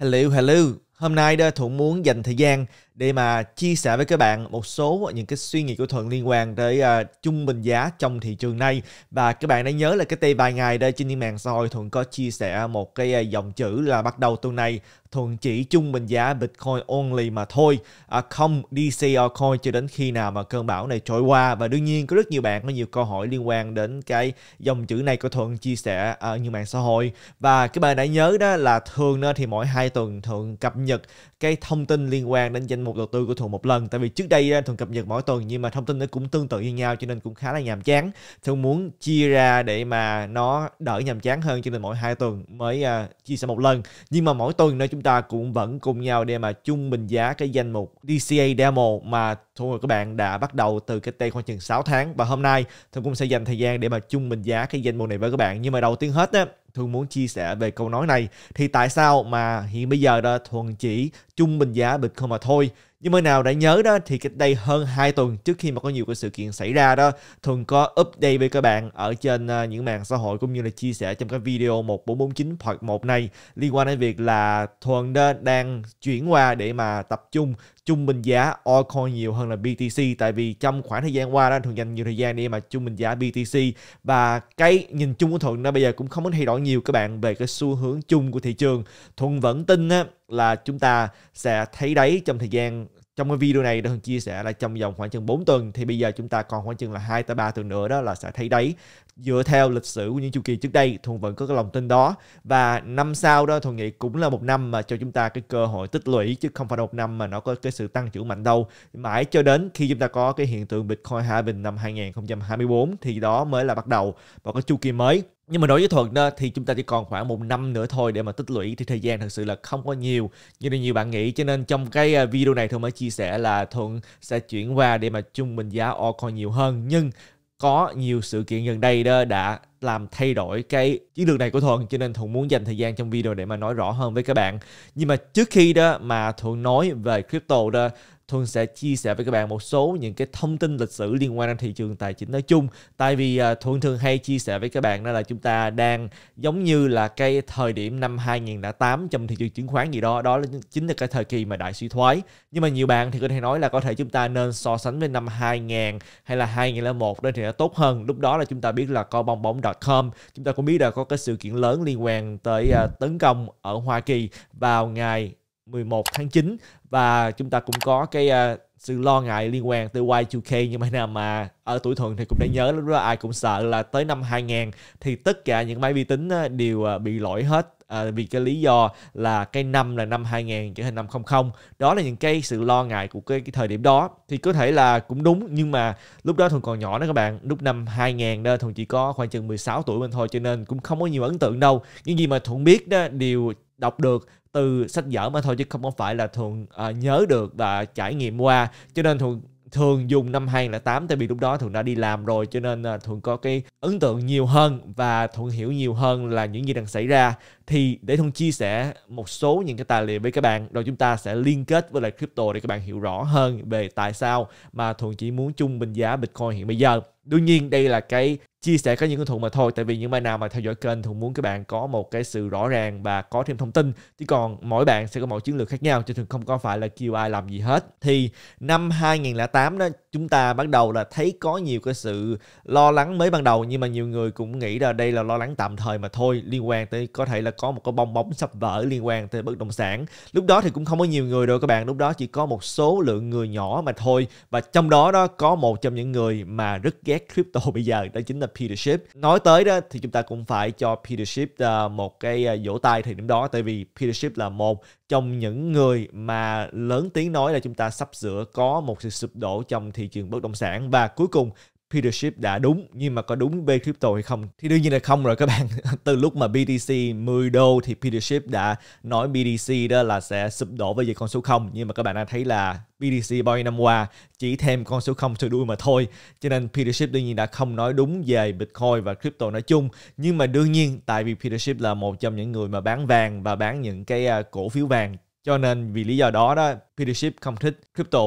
Hello, hello. Hôm nay đó Thuận muốn dành thời gian để mà chia sẻ với các bạn một số những cái suy nghĩ của Thuận liên quan tới uh, trung bình giá trong thị trường này và các bạn đã nhớ là cái tây vài ngày đây trên những mạng xã hội Thuận có chia sẻ một cái à, dòng chữ là bắt đầu tuần này Thuận chỉ trung bình giá Bitcoin only mà thôi à, không DCR coin cho đến khi nào mà cơn bão này trôi qua và đương nhiên có rất nhiều bạn có nhiều câu hỏi liên quan đến cái dòng chữ này của Thuận chia sẻ ở uh, như mạng xã hội và các bạn đã nhớ đó là thường đó thì mỗi hai tuần Thuận cập nhật cái thông tin liên quan đến danh mục mục đầu tư của Thuận một lần tại vì trước đây à, Thuận cập nhật mỗi tuần nhưng mà thông tin nó cũng tương tự như nhau cho nên cũng khá là nhàm chán Thuận muốn chia ra để mà nó đỡ nhàm chán hơn cho nên mỗi hai tuần mới uh, chia sẻ một lần nhưng mà mỗi tuần nơi chúng ta cũng vẫn cùng nhau để mà chung bình giá cái danh mục DCA demo mà Thú các bạn đã bắt đầu từ cái đây khoảng chừng 6 tháng và hôm nay Thương cũng sẽ dành thời gian để mà chung mình giá cái danh mục này với các bạn. Nhưng mà đầu tiên hết á, thường muốn chia sẻ về câu nói này thì tại sao mà hiện bây giờ đó Thuần chỉ chung bình giá Bitcoin mà thôi nhưng mới nào đã nhớ đó thì cách đây hơn 2 tuần trước khi mà có nhiều cái sự kiện xảy ra đó, Thuần có update với các bạn ở trên ờ, những mạng xã hội cũng như là chia sẻ trong cái video 1449 part 1 này liên quan đến việc là Thuần đang chuyển qua để mà tập trung trung bình giá altcoin nhiều hơn là BTC tại vì trong khoảng thời gian qua đó Thuận dành nhiều thời gian để mà trung bình giá BTC và cái nhìn chung của Thuận nó bây giờ cũng không có thay đổi nhiều các bạn về cái xu hướng chung của thị trường Thuận vẫn tin á là chúng ta sẽ thấy đấy trong thời gian trong cái video này đã chia sẻ là trong vòng khoảng chừng 4 tuần thì bây giờ chúng ta còn khoảng chừng là 2 tới 3 tuần nữa đó là sẽ thấy đấy dựa theo lịch sử của những chu kỳ trước đây thuần vẫn có cái lòng tin đó và năm sau đó thuần nghĩ cũng là một năm mà cho chúng ta cái cơ hội tích lũy chứ không phải một năm mà nó có cái sự tăng trưởng mạnh đâu mãi cho đến khi chúng ta có cái hiện tượng bitcoin hai bình năm 2024 thì đó mới là bắt đầu vào cái chu kỳ mới nhưng mà đối với thuận đó thì chúng ta chỉ còn khoảng một năm nữa thôi để mà tích lũy thì thời gian thật sự là không có nhiều như là nhiều bạn nghĩ cho nên trong cái à, video này thuận mới chia sẻ là thuận sẽ chuyển qua để mà trung bình giá altcoin nhiều hơn nhưng có nhiều sự kiện gần đây đó đã làm thay đổi cái chiến lược này của thuận cho nên thuận muốn dành thời gian trong video để mà nói rõ hơn với các bạn nhưng mà trước khi đó mà thuận nói về crypto đó Thuần sẽ chia sẻ với các bạn một số những cái thông tin lịch sử liên quan đến thị trường tài chính nói chung. Tại vì à, Thuần thường hay chia sẻ với các bạn đó là chúng ta đang giống như là cái thời điểm năm 2008 trong thị trường chứng khoán gì đó, đó là chính là cái thời kỳ mà đại suy thoái. Nhưng mà nhiều bạn thì có thể nói là có thể chúng ta nên so sánh với năm 2000 hay là 2001 đó thì nó tốt hơn. Lúc đó là chúng ta biết là có bong bóng.com, chúng ta cũng biết là có cái sự kiện lớn liên quan tới à, tấn công ở Hoa Kỳ vào ngày 11 tháng 9 và chúng ta cũng có cái uh, sự lo ngại liên quan tới Y2K nhưng mà nào mà ở tuổi thuần thì cũng đã nhớ lúc đó ai cũng sợ là tới năm 2000 thì tất cả những máy vi tính à, đều à, bị lỗi hết à, vì cái lý do là cái năm là năm 2000 trở thành năm 00 đó là những cái sự lo ngại của cái, cái thời điểm đó thì có thể là cũng đúng nhưng mà lúc đó thuần còn nhỏ đó các bạn lúc năm 2000 đó thuần chỉ có khoảng chừng 16 tuổi mình thôi cho nên cũng không có nhiều ấn tượng đâu nhưng gì mà thuần biết đó đều đọc được từ sách vở mà thôi chứ không có phải là thường uh, nhớ được và trải nghiệm qua cho nên thường thường dùng năm 2008 tại vì lúc đó thường đã đi làm rồi cho nên uh, thường có cái ấn tượng nhiều hơn và thường hiểu nhiều hơn là những gì đang xảy ra thì để thông chia sẻ một số những cái tài liệu với các bạn rồi chúng ta sẽ liên kết với lại crypto để các bạn hiểu rõ hơn về tại sao mà thuận chỉ muốn chung bình giá bitcoin hiện bây giờ đương nhiên đây là cái chia sẻ có những cái thuận mà thôi tại vì những bạn nào mà theo dõi kênh thuận muốn các bạn có một cái sự rõ ràng và có thêm thông tin chứ còn mỗi bạn sẽ có mỗi chiến lược khác nhau chứ thường không có phải là kêu ai làm gì hết thì năm 2008 đó chúng ta bắt đầu là thấy có nhiều cái sự lo lắng mới ban đầu nhưng mà nhiều người cũng nghĩ là đây là lo lắng tạm thời mà thôi liên quan tới có thể là có một cái bong bóng sắp vỡ liên quan tới bất động sản lúc đó thì cũng không có nhiều người đâu các bạn lúc đó chỉ có một số lượng người nhỏ mà thôi và trong đó đó có một trong những người mà rất ghét crypto bây giờ đó chính là Peter Schiff nói tới đó thì chúng ta cũng phải cho Peter Schiff ờ, một cái ờ, vỗ tay thì điểm đó tại vì Peter Schiff là một trong những người mà lớn tiếng nói là chúng ta sắp sửa có một sự sụp đổ trong thị trường bất động sản và cuối cùng Peter Schiff đã đúng nhưng mà có đúng B crypto hay không thì đương nhiên là không rồi các bạn từ lúc mà BTC 10 đô thì Peter Schiff đã nói BTC đó là sẽ sụp đổ với về con số 0 nhưng mà các bạn đã thấy là BTC bao nhiêu năm qua chỉ thêm con số 0 từ đuôi mà thôi cho nên Peter Schiff đương nhiên đã không nói đúng về Bitcoin và crypto nói chung nhưng mà đương nhiên tại vì Peter Schiff là một trong những người mà bán vàng và bán những cái à, cổ phiếu vàng cho nên vì lý do đó đó Peter Schiff không thích crypto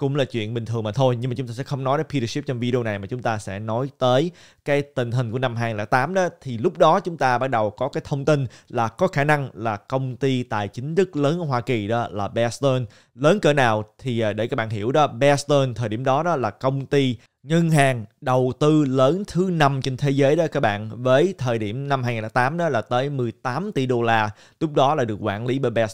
cũng là chuyện bình thường mà thôi nhưng mà chúng ta sẽ không nói đến leadership trong video này mà chúng ta sẽ nói tới cái tình hình của năm 2008 đó thì lúc đó chúng ta bắt đầu có cái thông tin là có khả năng là công ty tài chính rất lớn ở Hoa Kỳ đó là Bear Stearns lớn cỡ nào thì à, để các bạn hiểu đó Bear Stearns thời điểm đó đó là công ty ngân hàng đầu tư lớn thứ năm trên thế giới đó các bạn với thời điểm năm 2008 đó là tới 18 tỷ đô la lúc đó là được quản lý bởi Bear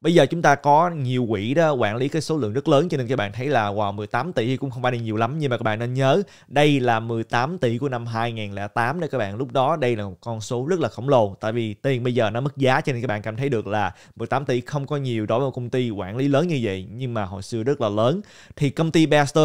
bây giờ chúng ta có nhiều quỹ đó quản lý cái số lượng rất lớn cho nên các bạn thấy là wow 18 tỷ cũng không phải là nhiều lắm nhưng mà các bạn nên nhớ đây là 18 tỷ của năm 2008 đó các bạn lúc đó đây là một con số rất là khổng lồ tại vì tiền bây giờ nó mất giá cho nên các bạn cảm thấy được là 18 tỷ không có nhiều đối với một công ty quản lý lớn như vậy nhưng mà hồi xưa rất là lớn thì công ty Bear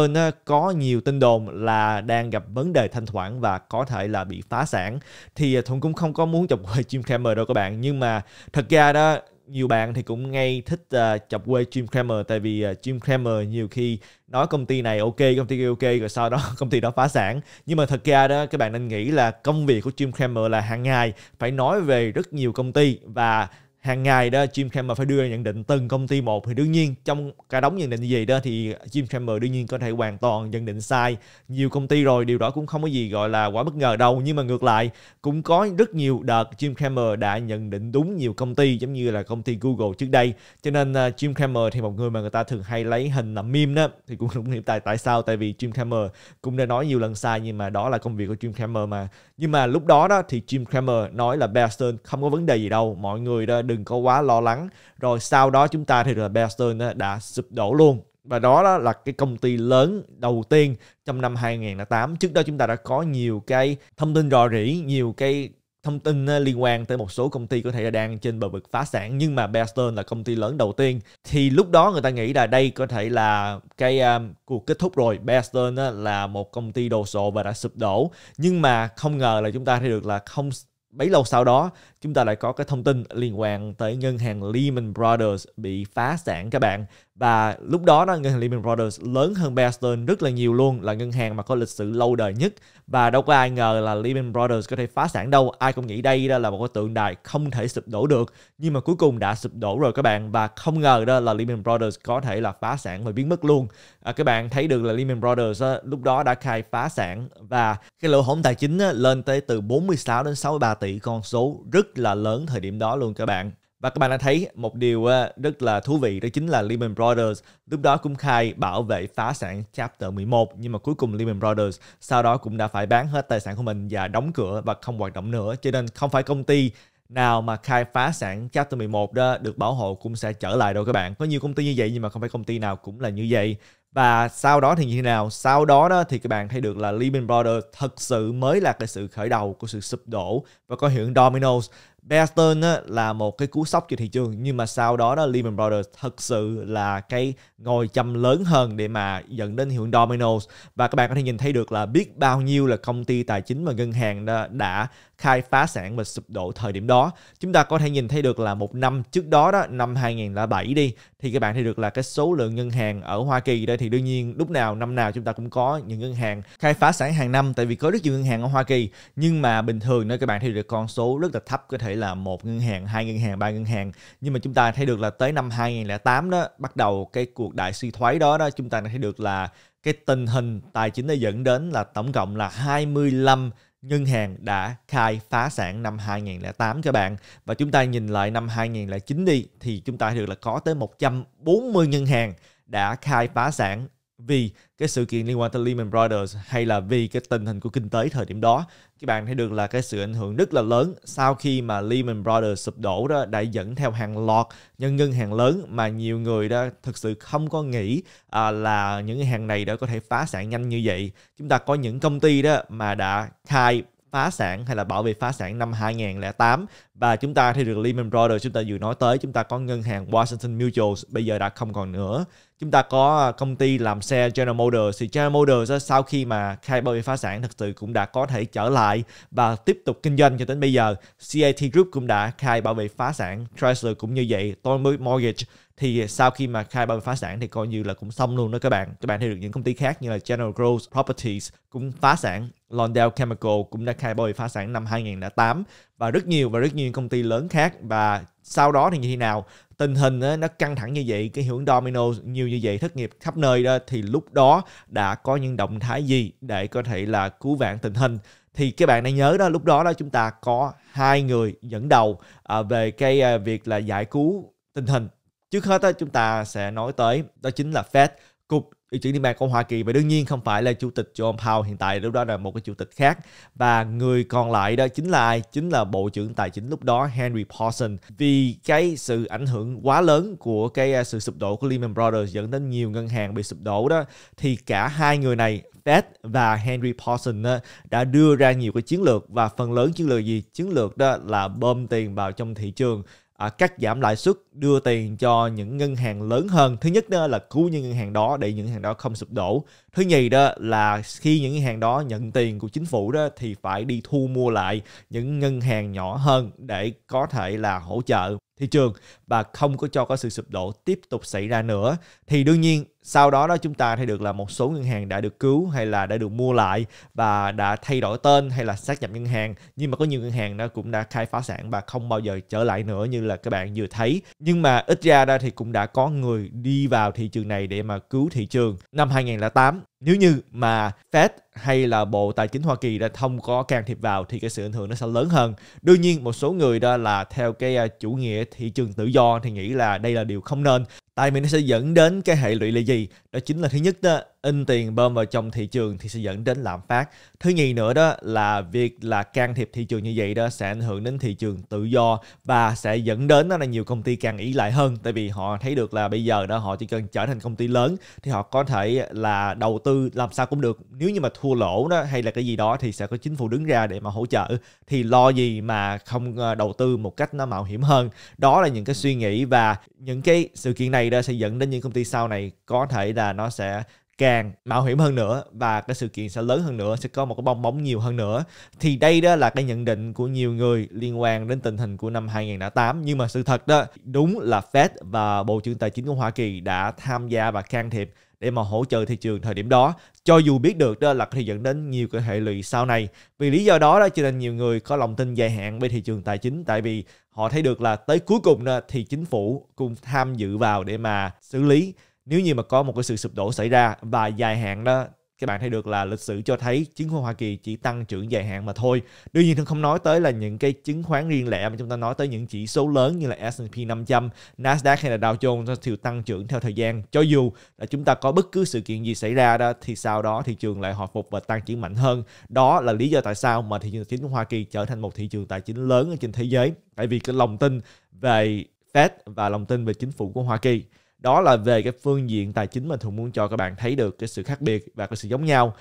có nhiều tin đồn Hồn là đang gặp vấn đề thanh khoản và có thể là bị phá sản thì à, Thuận cũng không có muốn chọc quê Jim Cramer đâu các bạn nhưng mà thật ra đó nhiều bạn thì cũng ngay thích uh, chọc quê Jim Cramer tại vì uh, Jim Cramer nhiều khi nói công ty này ok công ty kia ok rồi sau đó công ty đó phá sản nhưng mà thật ra đó các bạn nên nghĩ là công việc của Jim Cramer là hàng ngày phải nói về rất nhiều công ty và hàng ngày đó Jim Cramer phải đưa ra nhận định từng công ty một thì đương nhiên trong cả đống nhận định như vậy đó thì Jim Cramer đương nhiên có thể hoàn toàn nhận định sai nhiều công ty rồi điều đó cũng không có gì gọi là quá bất ngờ đâu nhưng mà ngược lại cũng có rất nhiều đợt Jim Cramer đã nhận định đúng nhiều công ty giống như là công ty Google trước đây cho nên à, Jim Cramer thì một người mà người ta thường hay lấy hình làm meme đó thì cũng không hiểu tại tại sao tại vì Jim Cramer cũng đã nói nhiều lần sai nhưng mà đó là công việc của Jim Cramer mà nhưng mà lúc đó đó thì Jim Cramer nói là Bear Stearns không có vấn đề gì đâu mọi người đó đừng có quá lo lắng rồi sau đó chúng ta thì là Blackstone đã sụp đổ luôn và đó, là cái công ty lớn đầu tiên trong năm 2008 trước đó chúng ta đã có nhiều cái thông tin rò rỉ nhiều cái thông tin ờ, liên quan tới một số công ty có thể là đang trên bờ vực phá sản nhưng mà Bearstone là công ty lớn đầu tiên thì lúc đó người ta nghĩ là đây có thể là cái um, cuộc kết thúc rồi Bearstone là một công ty đồ sộ và đã sụp đổ nhưng mà không ngờ là chúng ta thấy được là không bấy lâu sau đó chúng ta lại có cái thông tin liên quan tới ngân hàng Lehman Brothers bị phá sản các bạn và lúc đó đó ngân hàng Lehman Brothers lớn hơn Bear Stearns rất là nhiều luôn là ngân hàng mà có lịch sử lâu đời nhất và đâu có ai ngờ là Lehman Brothers có thể phá sản đâu ai cũng nghĩ đây đó là một cái tượng đài không thể sụp đổ được nhưng mà cuối cùng đã sụp đổ rồi các bạn và không ngờ đó là Lehman Brothers có thể là phá sản và biến mất luôn à, các bạn thấy được là Lehman Brothers á, lúc đó đã khai phá sản và cái lỗ hổng tài chính á, lên tới từ 46 đến 63 tỷ con số rất là lớn thời điểm đó luôn các bạn và các bạn đã thấy một điều ờ, rất là thú vị đó chính là Lehman Brothers lúc đó cũng khai bảo vệ phá sản Chapter 11 nhưng mà cuối cùng Lehman Brothers sau đó cũng đã phải bán hết tài sản của mình và đóng cửa và không hoạt động nữa cho nên không phải công ty nào mà khai phá sản Chapter 11 đó được bảo hộ cũng sẽ trở lại đâu các bạn. Có nhiều công ty như vậy nhưng mà không phải công ty nào cũng là như vậy. Và sau đó thì như thế nào? Sau đó đó thì các bạn thấy được là Lehman Brothers thật sự mới là cái sự khởi đầu của sự sụp đổ và có hiện ứng dominoes Bastion là một cái cú sốc cho thị trường nhưng mà sau đó đó Lehman Brothers thật sự là cái ngồi châm lớn hơn để mà dẫn đến hiệu dominoes và các bạn có thể nhìn thấy được là biết bao nhiêu là công ty tài chính và ngân hàng đã, đã khai phá sản và sụp đổ thời điểm đó. Chúng ta có thể nhìn thấy được là một năm trước đó đó năm 2007 đi thì các bạn thấy được là cái số lượng ngân hàng ở Hoa Kỳ đây thì đương nhiên lúc nào năm nào chúng ta cũng có những ngân hàng khai phá sản hàng năm tại vì có rất nhiều ngân hàng ở Hoa Kỳ nhưng mà bình thường nữa các bạn thấy được con số rất là thấp có thể thể là một ngân hàng hai ngân hàng ba ngân hàng nhưng mà chúng ta thấy được là tới năm 2008 đó bắt đầu cái cuộc đại suy thoái đó đó chúng ta thấy được là cái tình hình tài chính đã dẫn đến là tổng cộng là 25 ngân hàng đã khai phá sản năm 2008 các bạn và chúng ta nhìn lại năm 2009 đi thì chúng ta thấy được là có tới 140 ngân hàng đã khai phá sản vì cái sự kiện liên quan tới Lehman Brothers hay là vì cái tình hình của kinh tế thời điểm đó các bạn thấy được là cái sự ảnh hưởng rất là lớn sau khi mà Lehman Brothers sụp đổ đó đã dẫn theo hàng loạt những ngân hàng lớn mà nhiều người đó thực sự không có nghĩ à, là những ngân hàng này đã có thể phá sản nhanh như vậy chúng ta có những công ty đó mà đã khai phá sản hay là bảo vệ phá sản năm 2008 và chúng ta thì được Lehman Brothers chúng ta vừa nói tới chúng ta có ngân hàng Washington Mutual bây giờ đã không còn nữa chúng ta có à, công ty làm xe General Motors thì General Motors sau khi mà khai bảo vệ phá sản thực sự cũng đã có thể trở lại và tiếp tục kinh doanh cho đến bây giờ CAT Group cũng đã khai bảo vệ phá sản Chrysler cũng như vậy Thornburg Mortgage thì sau khi mà khai 30 phá sản thì coi như là cũng xong luôn đó các bạn các bạn thấy được những công ty khác như là General Growth Properties cũng phá sản Londell Chemical cũng đã khai 30 phá sản năm 2008 và rất nhiều và rất nhiều công ty lớn khác và sau đó thì như thế nào tình hình nó căng thẳng như vậy cái hướng domino nhiều như vậy thất nghiệp khắp nơi đó thì lúc đó đã có những động thái gì để có thể là cứu vãn tình hình thì các bạn đã nhớ đó lúc đó đó chúng ta có hai người dẫn đầu à, về cái à, việc là giải cứu tình hình Trước hết đó, chúng ta sẽ nói tới đó chính là Fed, cục Ủy trưởng Liên bang của Hoa Kỳ và đương nhiên không phải là chủ tịch Jerome Powell hiện tại lúc đó là một cái chủ tịch khác và người còn lại đó chính là ai? Chính là Bộ trưởng Tài chính lúc đó Henry Paulson vì cái sự ảnh hưởng quá lớn của cái à, sự sụp đổ của Lehman Brothers dẫn đến nhiều ngân hàng bị sụp đổ đó thì cả hai người này Fed và Henry Paulson đã đưa ra nhiều cái chiến lược và phần lớn chiến lược gì? Chiến lược đó là bơm tiền vào trong thị trường à, cắt giảm lãi suất đưa tiền cho những ngân hàng lớn hơn thứ nhất đó là cứu những ngân hàng đó để những ngân hàng đó không sụp đổ thứ nhì đó là khi những ngân hàng đó nhận tiền của chính phủ đó thì phải đi thu mua lại những ngân hàng nhỏ hơn để có thể là hỗ trợ thị trường và không có cho có sự sụp đổ tiếp tục xảy ra nữa thì đương nhiên sau đó đó chúng ta thấy được là một số ngân hàng đã được cứu hay là đã được mua lại và đã thay đổi tên hay là xác nhập ngân hàng nhưng mà có nhiều ngân hàng nó cũng đã khai phá sản và không bao giờ trở lại nữa như là các bạn vừa thấy nhưng mà ít ra ra thì cũng đã có người đi vào thị trường này để mà cứu thị trường năm 2008 nếu như mà Fed hay là Bộ Tài chính Hoa Kỳ đã không có can thiệp vào thì cái sự ảnh hưởng nó sẽ lớn hơn. Đương nhiên một số người đó là theo cái à, chủ nghĩa thị trường tự do thì nghĩ là đây là điều không nên tai mình nó sẽ dẫn đến cái hệ lụy là gì đó chính là thứ nhất đó in tiền bơm vào trong thị trường thì sẽ dẫn đến lạm phát. Thứ nhì nữa đó là việc là can thiệp thị trường như vậy đó sẽ ảnh hưởng đến thị trường tự do và sẽ dẫn đến đó là nhiều công ty càng ý lại hơn tại vì họ thấy được là bây giờ đó họ chỉ cần trở thành công ty lớn thì họ có thể là đầu tư làm sao cũng được. Nếu như mà thua lỗ đó hay là cái gì đó thì sẽ có chính phủ đứng ra để mà hỗ trợ thì lo gì mà không ờ, đầu tư một cách nó mạo hiểm hơn. Đó là những cái suy nghĩ và những cái sự kiện này đó sẽ dẫn đến những công ty sau này có thể là nó sẽ càng mạo hiểm hơn nữa và cái sự kiện sẽ lớn hơn nữa sẽ có một cái bong bóng nhiều hơn nữa thì đây đó là cái nhận định của nhiều người liên quan đến tình hình của năm 2008 nhưng mà sự thật đó đúng là Fed và Bộ trưởng Tài chính của Hoa Kỳ đã tham gia và can thiệp để mà hỗ trợ thị trường thời điểm đó cho dù biết được đó là thì dẫn đến nhiều cái hệ lụy sau này vì lý do đó đó cho nên nhiều người có lòng tin dài hạn với thị trường tài chính tại vì họ thấy được là tới cuối cùng đó, thì chính phủ cũng tham dự vào để mà xử lý nếu như mà có một cái sự sụp đổ xảy ra và dài hạn đó các bạn thấy được là lịch sử cho thấy chứng khoán Hoa Kỳ chỉ tăng trưởng dài hạn mà thôi. Đương nhiên không nói tới là những cái chứng khoán riêng lẻ mà chúng ta nói tới những chỉ số lớn như là S&P 500, Nasdaq hay là Dow Jones thì tăng trưởng theo thời gian. Cho dù là chúng ta có bất cứ sự kiện gì xảy ra đó thì sau đó thị trường lại hồi phục và tăng trưởng mạnh hơn. Đó là lý do tại sao mà thị trường tài chính Hoa Kỳ trở thành một thị trường tài chính lớn ở trên thế giới. Tại vì cái lòng tin về Fed và lòng tin về chính phủ của Hoa Kỳ đó là về cái phương diện tài chính mà thường muốn cho các bạn thấy được cái sự khác biệt và cái sự giống nhau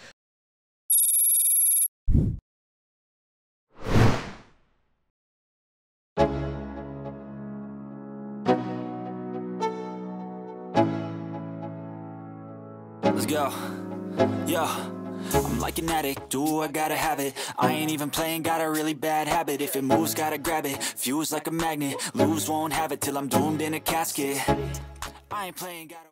go. Yo, I'm like an addict, do I gotta have it I ain't even playing, got a really bad habit If it moves, gotta grab it, fuse like a magnet Lose, won't have it till I'm doomed in a casket I ain't playing, got